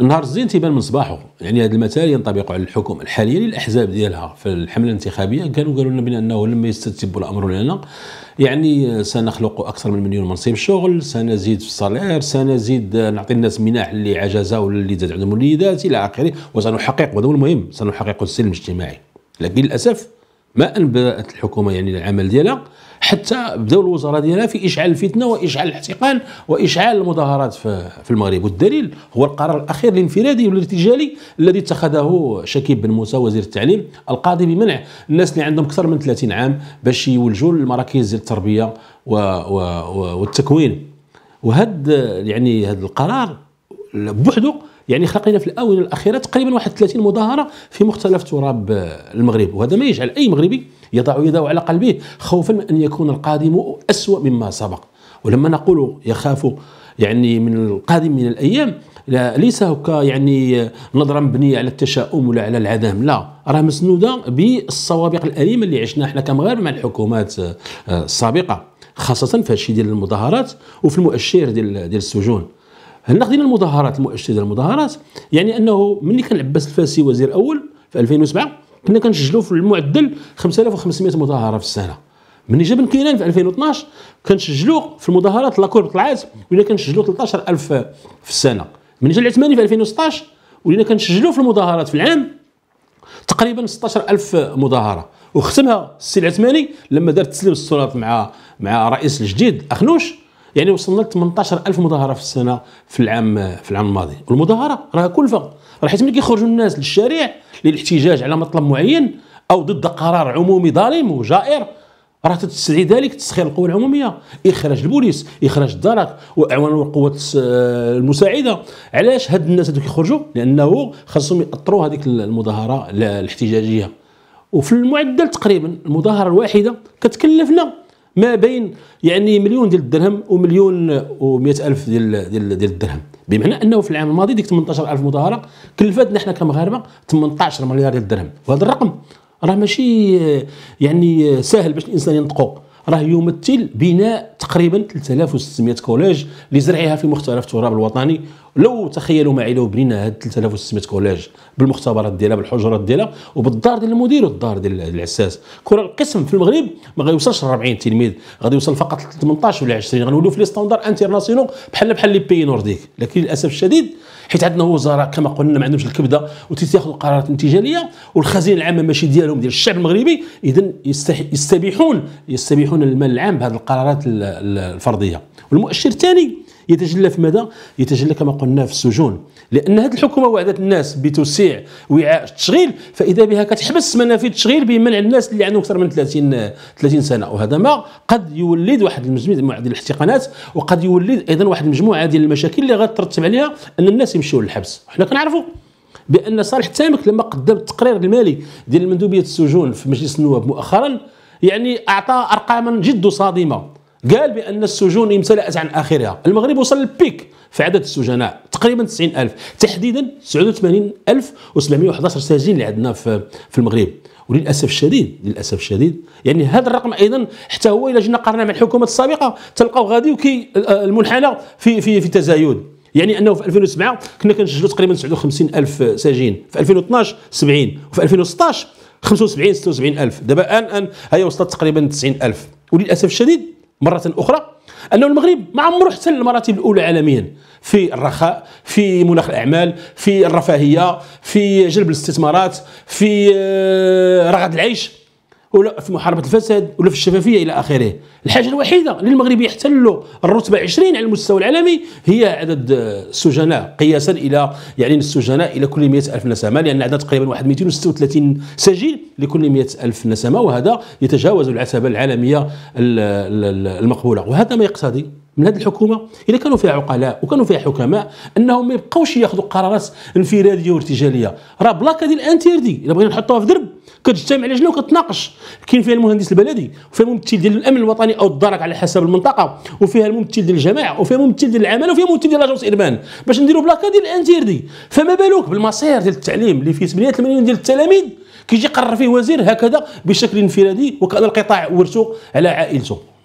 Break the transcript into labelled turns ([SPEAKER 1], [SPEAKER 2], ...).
[SPEAKER 1] نهار الزين تيبان من صباحه يعني هذا المثال ينطبق على الحكومه الحاليه للاحزاب ديالها في الحمله الانتخابيه كانوا قالوا لنا بانه لما يستتب الامر لنا يعني سنخلق اكثر من مليون منصب شغل سنزيد في الصالير سنزيد نعطي الناس مناح اللي عجزه ولا اللي زاد عندهم وليدات الى اخره وسنحقق وهذا هو المهم سنحقق السلم الاجتماعي لكن للاسف ما ان بدات الحكومه يعني العمل ديالها حتى بداو الوزاره ديالها في اشعال الفتنه واشعال الاحتقان واشعال المظاهرات في المغرب والدليل هو القرار الاخير الانفرادي والارتجالي الذي اتخذه شكيب بن موسى وزير التعليم القاضي بمنع الناس اللي عندهم اكثر من 30 عام باش يولجوا للمراكز التربيه و و والتكوين وهذا يعني هذا القرار بوحده يعني خلقنا في الاونه الاخيره تقريبا واحد 30 مظاهره في مختلف تراب آه، المغرب وهذا ما يجعل اي مغربي يضع يده على قلبه خوفا من ان يكون القادم اسوا مما سبق ولما نقول يخاف يعني من القادم من الايام لا ليس هكا يعني آه، نظره مبنيه على التشاؤم ولا على العدم لا راه مسنوده بالسوابق الاليمه اللي عشنا احنا كمغاربه مع الحكومات آه، السابقه خاصه في هادشي ديال المظاهرات وفي المؤشر ديال ديال السجون هنا خدينا المظاهرات ديال المظاهرات يعني انه ملي كان عباس الفاسي وزير اول في 2007 كنا كنسجلوا في المعدل 5500 مظاهره في السنه ملي جا بن في 2012 كنسجلوا في المظاهرات لاكور طلعات ولينا كنسجلوا 13000 في السنه ملي جا العثماني في 2016 ولينا كنسجلوا في المظاهرات في العام تقريبا 16000 مظاهره وختمها السي العثماني لما دار تسليم السلطات مع مع الرئيس الجديد اخنوش يعني وصلنا ل 18000 مظاهره في السنه في العام في العام الماضي والمظاهره راها كلفه راه حيت ملي كيخرجوا الناس للشارع للاحتجاج على مطلب معين او ضد قرار عمومي ظالم وجائر راه تستدعي ذلك تسخير القوى العموميه اخراج البوليس اخراج الدرك واعوان القوات المساعده علاش هاد الناس هادو كيخرجوا لانه خاصهم ياطروا هذيك المظاهره الاحتجاجيه وفي المعدل تقريبا المظاهره الواحده كتكلفنا ما بين يعني مليون ديال الدرهم ومليون و الف ديال ديال ديال الدرهم بمعنى انه في العام الماضي ديك 18 ألف مظاهره كلفتنا حنا كمغاربه 18 مليار ديال الدرهم وهذا الرقم راه ماشي يعني سهل باش الانسان ينطقه راه يمثل بناء تقريبا 3600 كوليج لزرعها في مختلف التراب الوطني لو تخيلوا معي لو بنينا هاد 3600 كولاج بالمختبرات ديالها بالحجرات ديالها وبالدار ديال المدير والدار ديال العساس كره القسم في المغرب ما غيوصلش 40 تلميذ غادي يوصل فقط 18 ولا 20 غنوليو في لي ستاندار انترناسيونال بحال بحال لي بي نورديك لكن للاسف الشديد حيت عندنا وزراء كما قلنا ما عندهمش الكبده وتياخذوا القرارات انتجاليه والخزينه العامه ماشي ديالهم ديال الشعب المغربي اذا يستبيحون يستبيحون المال العام بهذه القرارات الفرديه والمؤشر الثاني يتجلى في ماذا يتجلى كما قلنا في السجون لان هذه الحكومه وعدت الناس بتوسيع وعاء التشغيل فاذا بها كتحبس منافذ التشغيل بمنع الناس اللي عندهم اكثر من 30 30 سنه وهذا ما قد يولد واحد المجموعه ديال الاحتقانات وقد يولد ايضا واحد المجموعه ديال المشاكل اللي غترتب عليها ان الناس يمشيو للحبس حنا كنعرفوا بان صالح تامك لما قدم التقرير المالي ديال مندوبيه السجون في مجلس النواب مؤخرا يعني اعطى ارقاما جد صادمه قال بان السجون امتلأت عن اخرها المغرب وصل للبيك في عدد السجناء تقريبا 90000 تحديدا 89711 سجين اللي عندنا في في المغرب وللاسف الشديد للاسف الشديد يعني هذا الرقم ايضا حتى هو الا جينا قارنا مع الحكومات السابقه تلقاو غادي وكي المنحنى في في في تزايد يعني انه في 2007 كنا كنسجلوا تقريبا 59000 سجين في 2012 70 وفي 2016 75 76000 دابا الان هي وصلت تقريبا 90000 وللاسف الشديد مرة أخرى أنه المغرب ما عمره احتل المراتب الأولى عالميا في الرخاء في مناخ الأعمال في الرفاهية في جلب الاستثمارات في آه، رغد العيش ولا في محاربه الفساد ولا في الشفافيه الى اخره الحاجه الوحيده اللي المغرب يحتل الرتبه 20 على المستوى العالمي هي عدد آه، السجناء قياسا الى يعني السجناء الى كل 100 الف نسمه لان يعني عدد تقريبا واحد 236 سجين لكل 100 الف نسمه وهذا يتجاوز العتبه العالميه المقبوله وهذا ما يقتضي من هذه الحكومه الا كانوا فيها عقلاء وكانوا فيها حكماء انهم ما يبقاوش ياخذوا قرارات انفراديه وارتجاليه راه بلاكه ديال الانتيردي الا بغينا نحطوها في درب كتجتمع على شنو كتناقش كاين فيها المهندس البلدي وفيها الممثل ديال الامن الوطني او الدرك على حسب المنطقه وفيها الممثل ديال الجماعه وفيها الممثل ديال العمل وفيها الممثل ديال لاجونس اربان باش نديروا بلاكا ديال الانتير دي فما بالك بالمصير ديال التعليم اللي فيه 88 مليون ديال التلاميذ كيجي يقرر فيه وزير هكذا بشكل انفرادي وكان القطاع ورثه على عائلته